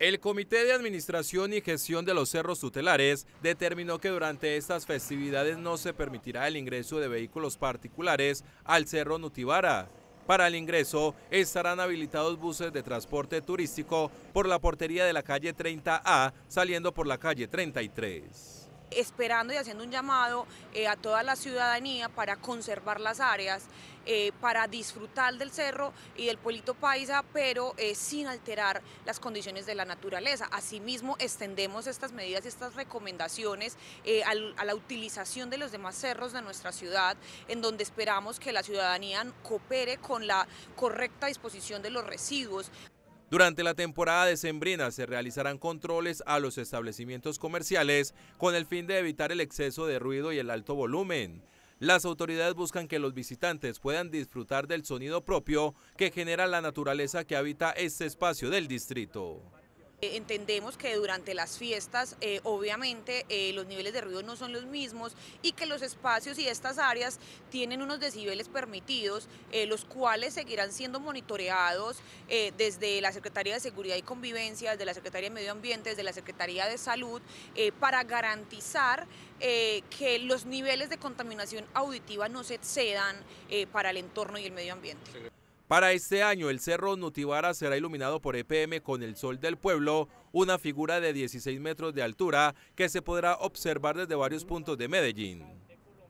El Comité de Administración y Gestión de los Cerros Tutelares determinó que durante estas festividades no se permitirá el ingreso de vehículos particulares al Cerro Nutibara. Para el ingreso estarán habilitados buses de transporte turístico por la portería de la calle 30A saliendo por la calle 33 esperando y haciendo un llamado eh, a toda la ciudadanía para conservar las áreas, eh, para disfrutar del cerro y del pueblito paisa, pero eh, sin alterar las condiciones de la naturaleza. Asimismo, extendemos estas medidas y estas recomendaciones a la utilización de los demás cerros de nuestra ciudad, en donde esperamos que la ciudadanía coopere con la correcta disposición de los residuos. Durante la temporada decembrina se realizarán controles a los establecimientos comerciales con el fin de evitar el exceso de ruido y el alto volumen. Las autoridades buscan que los visitantes puedan disfrutar del sonido propio que genera la naturaleza que habita este espacio del distrito. Eh, entendemos que durante las fiestas eh, obviamente eh, los niveles de ruido no son los mismos y que los espacios y estas áreas tienen unos decibeles permitidos, los cuales seguirán siendo monitoreados desde la Secretaría de Seguridad y Convivencia, desde la Secretaría de Medio Ambiente, desde la Secretaría de Salud, para garantizar que los niveles de contaminación auditiva no se excedan para el entorno y el medio ambiente. Para este año, el Cerro Nutibara será iluminado por EPM con el Sol del Pueblo, una figura de 16 metros de altura que se podrá observar desde varios puntos de Medellín.